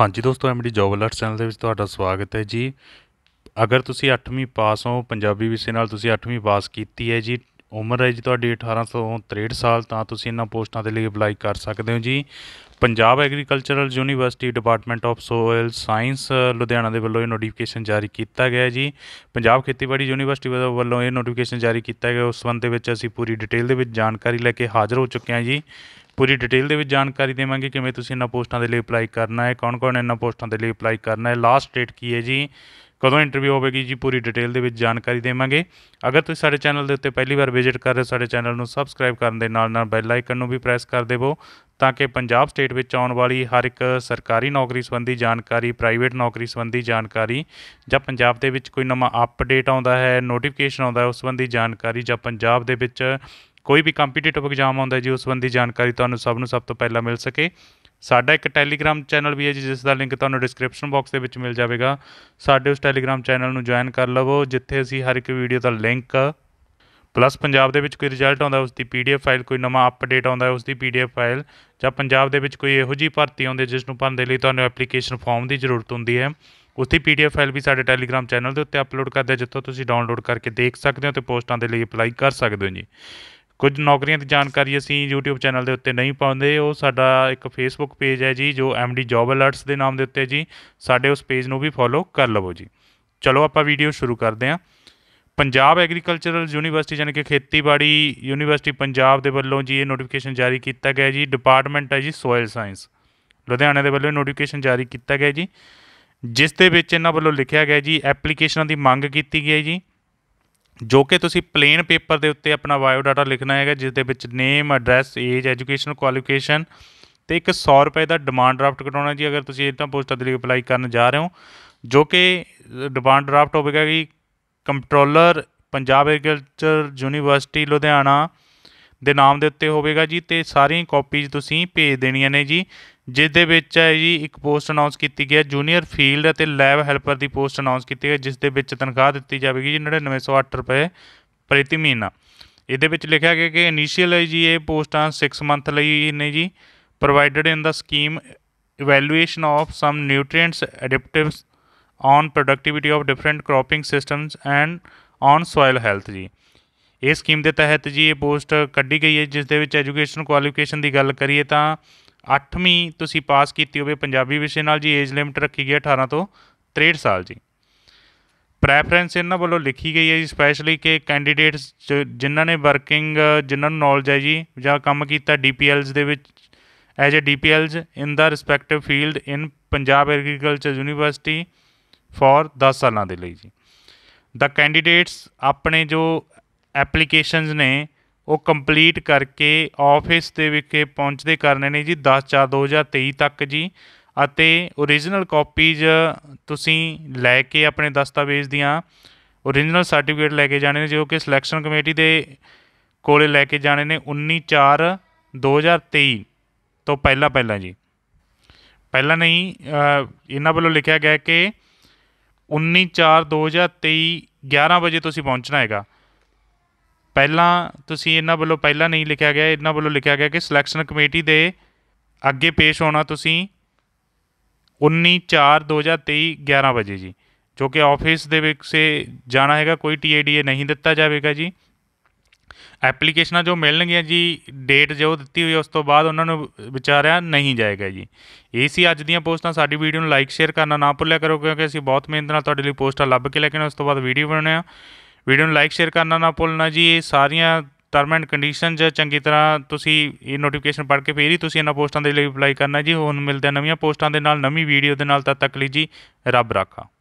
ਹਾਂਜੀ ਦੋਸਤੋ MD job alert channel ਦੇ ਵਿੱਚ ਤੁਹਾਡਾ ਸਵਾਗਤ ਹੈ ਜੀ ਅਗਰ ਤੁਸੀਂ 8ਵੀਂ ਪਾਸ ਹੋ ਪੰਜਾਬੀ ਵਿਸ਼ੇ ਨਾਲ ਤੁਸੀਂ 8ਵੀਂ ਪਾਸ ਕੀਤੀ ਹੈ ਜੀ ਉਮਰ ਹੈ ਜੀ ਤੁਹਾਡੀ 1863 ਸਾਲ ਤਾਂ ਤੁਸੀਂ ਇਹਨਾਂ ਪੋਸਟਾਂ ਦੇ ਲਈ ਅਪਲਾਈ ਕਰ ਸਕਦੇ ਹੋ ਜੀ Punjab agricultural university department of soil science Ludhiana ਦੇ ਵੱਲੋਂ ਇਹ ਨੋਟੀਫਿਕੇਸ਼ਨ ਜਾਰੀ ਕੀਤਾ ਗਿਆ ਜੀ ਪੰਜਾਬ ਖੇਤੀਬਾੜੀ ਯੂਨੀਵਰਸਿਟੀ ਵੱਲੋਂ ਇਹ ਨੋਟੀਫਿਕੇਸ਼ਨ ਜਾਰੀ ਕੀਤਾ ਗਿਆ ਉਸ ਸੰਬੰਧ ਦੇ ਵਿੱਚ ਅਸੀਂ ਪੂਰੀ ਡਿਟੇਲ ਦੇ ਵਿੱਚ ਜਾਣਕਾਰੀ ਲੈ ਕੇ ਹਾਜ਼ਰ ਹੋ ਚੁੱਕੇ ਹਾਂ ਜੀ ਪੂਰੀ ਡਿਟੇਲ ਦੇ ਵਿੱਚ ਜਾਣਕਾਰੀ ਦੇਵਾਂਗੇ ਕਿਵੇਂ ਤੁਸੀਂ ਇਹਨਾਂ ਪੋਸਟਾਂ ਦੇ ਲਈ ਅਪਲਾਈ ਕਰਨਾ ਹੈ ਕੌਣ-ਕੌਣ ਇਹਨਾਂ ਪੋਸਟਾਂ ਦੇ ਲਈ ਅਪਲਾਈ ਕਰਨਾ ਹੈ ਲਾਸਟ ਡੇਟ ਕੀ ਹੈ ਜੀ ਕਦੋਂ ਇੰਟਰਵਿਊ ਹੋਵੇਗੀ ਜੀ ਪੂਰੀ ਡਿਟੇਲ ਦੇ ਵਿੱਚ ਜਾਣਕਾਰੀ ਦੇਵਾਂਗੇ ਅਗਰ ਤੁਸੀਂ ਸਾਡੇ ਚੈਨਲ ਦੇ ਉੱਤੇ ਪਹਿਲੀ ਵਾਰ ਵਿਜ਼ਿਟ ਕਰ ਰਹੇ ਹੋ ਸਾਡੇ ਚੈਨਲ ਨੂੰ ਸਬਸਕ੍ਰਾਈਬ ਕਰਨ ਦੇ ਨਾਲ ਨਾਲ ਬੈਲ ਆਈਕਨ ਨੂੰ ਵੀ ਪ੍ਰੈਸ ਕਰ ਦੇਵੋ ਤਾਂ ਕਿ ਪੰਜਾਬ ਸਟੇਟ ਵਿੱਚ ਆਉਣ ਵਾਲੀ ਹਰ ਇੱਕ ਸਰਕਾਰੀ ਨੌਕਰੀ ਸੰਬੰਧੀ ਜਾਣਕਾਰੀ ਪ੍ਰਾਈਵੇਟ ਨੌਕਰੀ ਸੰਬੰਧੀ ਜਾਣਕਾਰੀ ਜਾਂ ਪੰਜਾਬ ਦੇ ਵਿੱਚ ਕੋਈ ਨਵਾਂ ਅਪਡੇਟ ਆਉਂਦਾ ਹੈ ਨੋਟੀਫਿਕੇਸ਼ਨ ਆਉਂਦਾ ਹੈ ਉਸ ਸੰਬੰਧੀ ਜਾਣਕਾਰੀ ਜਾਂ ਪੰਜਾਬ ਦੇ ਵਿੱਚ ਕੋਈ ਵੀ ਕੰਪੀਟੀਟਿਵ ਐਗਜ਼ਾਮ ਆਉਂਦਾ ਜੀ ਉਸ ਸੰਬੰਧੀ ਜਾਣਕਾਰੀ ਤੁਹਾਨੂੰ ਸਭ ਨੂੰ ਸਭ ਤੋਂ ਪਹਿਲਾਂ ਮਿਲ ਸਕੇ ਸਾਡਾ ਇੱਕ ਟੈਲੀਗ੍ਰam ਚੈਨਲ ਵੀ ਹੈ ਜਿਸ ਦਾ ਲਿੰਕ ਤੁਹਾਨੂੰ ਡਿਸਕ੍ਰਿਪਸ਼ਨ ਬਾਕਸ ਦੇ ਵਿੱਚ ਮਿਲ ਜਾਵੇਗਾ ਸਾਡੇ ਉਸ ਟੈਲੀਗ੍ਰam ਚੈਨਲ ਨੂੰ ਜੁਆਇਨ ਕਰ ਲਵੋ ਜਿੱਥੇ ਅਸੀਂ ਹਰ ਇੱਕ ਵੀਡੀਓ ਦਾ ਲਿੰਕ ਪਲੱਸ ਪੰਜਾਬ ਦੇ ਵਿੱਚ ਕੋਈ ਰਿਜ਼ਲਟ ਆਉਂਦਾ ਉਸ ਦੀ ਪੀਡੀਐਫ ਫਾਈਲ ਕੋਈ ਨਵਾਂ ਅਪਡੇਟ ਆਉਂਦਾ ਉਸ ਦੀ ਪੀਡੀਐਫ ਫਾਈਲ ਜਾਂ ਪੰਜਾਬ ਦੇ ਵਿੱਚ ਕੋਈ ਇਹੋ ਜਿਹੀ ਭਰਤੀ ਆਉਂਦੀ ਜਿਸ ਨੂੰ ਭਰਨ ਦੇ ਲਈ ਤੁਹਾਨੂੰ ਐਪਲੀਕੇਸ਼ਨ ਫਾਰਮ ਦੀ ਜ਼ਰੂਰਤ ਹੁੰਦੀ ਹੈ ਉਸ ਦੀ ਪੀਡੀਐਫ ਫਾਈਲ ਵੀ ਸਾਡੇ ਟੈਲੀਗ੍ਰam ਚੈਨਲ ਦੇ ਉੱਤੇ ਅਪਲੋਡ ਕਰਦੇ ਜਿੱਥੋਂ ਤੁਸੀਂ ਡਾਊਨਲੋਡ ਕਰਕੇ ਦੇਖ ਸਕਦੇ ਹੋ ਤੇ ਪੋਸਟਾਂ ਦੇ ਲਈ ਅਪਲਾਈ ਕਰ ਸਕਦੇ ਹੋ ਜੀ ਕੁਝ ਨੌਕਰੀਆਂ ਦੀ ਜਾਣਕਾਰੀ ਅਸੀਂ YouTube ਚੈਨਲ ਦੇ ਉੱਤੇ ਨਹੀਂ ਪਾਉਂਦੇ ਉਹ ਸਾਡਾ ਇੱਕ Facebook ਪੇਜ ਹੈ ਜੀ ਜੋ MD Job Alerts ਦੇ ਨਾਮ ਦੇ ਉੱਤੇ ਜੀ ਸਾਡੇ ਉਸ ਪੇਜ ਨੂੰ ਵੀ ਫੋਲੋ ਕਰ ਲਵੋ ਜੀ ਚਲੋ ਆਪਾਂ ਵੀਡੀਓ ਸ਼ੁਰੂ ਕਰਦੇ ਹਾਂ ਪੰਜਾਬ ਐਗਰੀਕਲਚਰਲ ਯੂਨੀਵਰਸਿਟੀ ਯਾਨੀ ਕਿ ਖੇਤੀਬਾੜੀ ਯੂਨੀਵਰਸਿਟੀ ਪੰਜਾਬ ਦੇ ਵੱਲੋਂ ਜੀ ਇਹ ਨੋਟੀਫਿਕੇਸ਼ਨ ਜਾਰੀ ਕੀਤਾ ਗਿਆ ਜੀ ਡਿਪਾਰਟਮੈਂਟ ਹੈ ਜੀ ਸੋਇਲ ਸਾਇੰਸ ਲੁਧਿਆਣਾ ਦੇ ਵੱਲੋਂ ਨੋਟੀਫਿਕੇਸ਼ਨ ਜਾਰੀ ਕੀਤਾ ਗਿਆ ਜੀ ਜਿਸ ਦੇ ਵਿੱਚ ਇਹਨਾਂ ਵੱਲੋਂ ਲਿਖਿਆ ਗਿਆ ਜੀ ਐਪਲੀਕੇਸ਼ਨਾਂ ਦੀ ਮੰਗ ਕੀਤੀ ਗਈ ਜੀ ਜੋ ਕਿ ਤੁਸੀਂ ਪਲੇਨ ਪੇਪਰ ਦੇ ਉੱਤੇ ਆਪਣਾ ਬਾਇਓ ਡਾਟਾ ਲਿਖਣਾ ਹੈਗਾ ਜਿਸ ਦੇ ਵਿੱਚ name address age education qualification ਤੇ ਇੱਕ 100 ਰੁਪਏ ਦਾ ਡਿਮਾਂਡ ਡਰਾਫਟ ਕਟਾਉਣਾ ਜੀ ਅਗਰ ਤੁਸੀਂ ਤਾਂ ਪੋਸਟਾਂ ਦੇ ਲਈ ਅਪਲਾਈ ਕਰਨ ਜਾ ਰਹੇ ਹੋ ਜੋ ਕਿ ਡਿਮਾਂਡ ਡਰਾਫਟ ਹੋਵੇਗਾ ਕਿ controller Punjab agriculture university Ludhiana ਦੇ ਨਾਮ ਦੇ ਉੱਤੇ ਹੋਵੇਗਾ ਜੀ ਤੇ ਸਾਰੀਆਂ ਕਾਪੀਜ਼ ਤੁਸੀਂ ਭੇਜ ਦੇਣੀਆਂ ਨੇ ਜੀ ਜਿਸ ਦੇ ਵਿੱਚ ਹੈ ਜੀ ਇੱਕ ਪੋਸਟ ਅਨਾਉਂਸ ਕੀਤੀ ਗਈ ਹੈ ਜੂਨੀਅਰ ਫੀਲਡ ਅਤੇ ਲੈਬ ਹੈਲਪਰ ਦੀ ਪੋਸਟ ਅਨਾਉਂਸ ਕੀਤੀ ਗਈ ਜਿਸ ਦੇ ਵਿੱਚ ਤਨਖਾਹ ਦਿੱਤੀ ਜਾਵੇਗੀ ਜੀ 9908 ਰੁਪਏ ਪ੍ਰਤੀ ਮਹੀਨਾ ਇਹਦੇ ਵਿੱਚ ਲਿਖਿਆ ਗਿਆ ਕਿ ਇਨੀਸ਼ੀਅਲ ਜੀ ਇਹ ਪੋਸਟਾਂ 6 ਮੰਥ ਲਈ ਨੇ ਜੀ provided in the scheme evaluation of some nutrients adaptives on productivity of different cropping systems and on soil health ਜੀ ਇਸ ਸਕੀਮ ਦੇ ਤਹਿਤ ਜੀ ਇਹ ਪੋਸਟ ਕੱਢੀ ਗਈ ਹੈ ਜਿਸ ਦੇ ਵਿੱਚ ਐਜੂਕੇਸ਼ਨ ਕੁਆਲੀਫਿਕੇਸ਼ਨ ਦੀ ਗੱਲ ਕਰੀਏ ਤਾਂ 8ਵੀਂ ਤੁਸੀਂ ਪਾਸ ਕੀਤੀ ਹੋਵੇ ਪੰਜਾਬੀ ਵਿਸ਼ੇ ਨਾਲ ਜੀ ਏਜ ਲਿਮਟ ਰੱਖੀ ਗਈ ਹੈ 18 ਤੋਂ 63 ਸਾਲ ਜੀ ਪ੍ਰੈਫਰੈਂਸ ਇਹਨਾਂ ਵੱਲੋਂ ਲਿਖੀ ਗਈ ਹੈ ਜੀ ਸਪੈਸ਼ਲੀ ਕਿ ਕੈਂਡੀਡੇਟਸ ਜਿਨ੍ਹਾਂ ਨੇ ਵਰਕਿੰਗ ਜਿਨ੍ਹਾਂ ਨੂੰ ਨੌਲੇਜ ਹੈ ਜੀ ਜਾਂ ਕੰਮ ਕੀਤਾ ਡੀਪੀਐਲਸ ਦੇ ਵਿੱਚ as a DPLs in the respective field in Punjab agriculture university for 10 ਸਾਲਾਂ ਦੇ ਲਈ ਜੀ ਦਾ ਕੈਂਡੀਡੇਟਸ ਆਪਣੇ ਜੋ ਐਪਲੀਕੇਸ਼ਨਸ ਨੇ ਉਹ ਕੰਪਲੀਟ ਕਰਕੇ ਆਫਿਸ ਦੇ ਵਿਖੇ ਪਹੁੰਚਦੇ ਕਰਨੇ ਨੇ ਜੀ 10/4/2023 ਤੱਕ ਜੀ ਅਤੇ origignal ਕਾਪੀਜ਼ ਤੁਸੀਂ ਲੈ ਕੇ ਆਪਣੇ ਦਸਤਾਵੇਜ਼ ਦੀਆਂ origignal ਸਰਟੀਫਿਕੇਟ ਲੈ ਕੇ ਜਾਣੇ ਨੇ ਜੋ ਕਿ ਸਿਲੈਕਸ਼ਨ ਕਮੇਟੀ ਦੇ ਕੋਲੇ ਲੈ ਕੇ ਜਾਣੇ ਨੇ 19/4 2023 ਤੋਂ ਪਹਿਲਾਂ ਪਹਿਲਾਂ ਜੀ ਪਹਿਲਾਂ ਨਹੀਂ ਇਹਨਾਂ ਵੱਲੋਂ ਲਿਖਿਆ ਗਿਆ ਕਿ 19/4/2023 11 ਵਜੇ ਤੁਸੀਂ ਪਹੁੰਚਣਾ ਹੈਗਾ ਪਹਿਲਾਂ ਤੁਸੀਂ ਇਹਨਾਂ ਵੱਲੋਂ ਪਹਿਲਾਂ ਨਹੀਂ ਲਿਖਿਆ ਗਿਆ ਇਹਨਾਂ ਵੱਲੋਂ ਲਿਖਿਆ ਗਿਆ ਕਿ ਸਿਲੈਕਸ਼ਨ ਕਮੇਟੀ ਦੇ ਅੱਗੇ ਪੇਸ਼ ਹੋਣਾ ਤੁਸੀਂ 19/4/2023 11 ਵਜੇ ਜੀ ਜੋ ਕਿ ਆਫਿਸ ਦੇ ਵਿੱਚ ਸੇ ਜਾਣਾ ਹੈਗਾ ਕੋਈ ਟੀਏਡੀਏ ਨਹੀਂ ਦਿੱਤਾ ਜਾਵੇਗਾ ਜੀ ਐਪਲੀਕੇਸ਼ਨਾਂ ਜੋ ਮਿਲਣਗੀਆਂ ਜੀ ਡੇਟ ਜੋ ਦਿੱਤੀ ਹੋਈ ਉਸ ਤੋਂ ਬਾਅਦ ਉਹਨਾਂ ਨੂੰ ਵਿਚਾਰਿਆ ਨਹੀਂ ਜਾਏਗਾ ਜੀ ਇਹ ਸੀ ਅੱਜ ਦੀਆਂ ਪੋਸਟਾਂ ਸਾਡੀ ਵੀਡੀਓ ਨੂੰ ਲਾਈਕ ਸ਼ੇਅਰ ਕਰਨਾ ਨਾ ਭੁੱਲਿਆ ਕਰੋ ਕਿਉਂਕਿ ਅਸੀਂ ਬਹੁਤ ਮਿਹਨਤ ਨਾਲ ਤੁਹਾਡੇ ਲਈ ਪੋਸਟਾਂ ਲੱਭ ਕੇ ਲੈ ਕੇ ਉਸ ਤੋਂ ਬਾਅਦ ਵੀਡੀਓ ਬਣਾਉਂਦੇ ਆ ਵੀਡੀਓ ਨੂੰ ਲਾਈਕ ਸ਼ੇਅਰ ਕਰਨਾ ਨਾ ਭੁੱਲਣਾ ਜੀ ਇਹ ਸਾਰੀਆਂ ਟਰਮ ਐਂਡ ਕੰਡੀਸ਼ਨ ਜਾਂ ਚੰਗੀ ਤਰ੍ਹਾਂ ਤੁਸੀਂ ਇਹ ਨੋਟੀਫਿਕੇਸ਼ਨ ਪੜ੍ਹ ਕੇ ਫੇਰ ਹੀ ਤੁਸੀਂ ਇਹਨਾਂ ਪੋਸਟਾਂ ਦੇ ਲਈ ਅਪਲਾਈ ਕਰਨਾ ਜੀ ਹੁਣ ਮਿਲਦੇ ਆ ਨਵੀਆਂ ਪੋਸਟਾਂ ਦੇ ਨਾਲ ਨਵੀਂ ਵੀਡੀਓ ਦੇ ਨਾਲ ਤਦ ਤੱਕ ਲਈ ਜੀ ਰੱਬ ਰਾਖਾ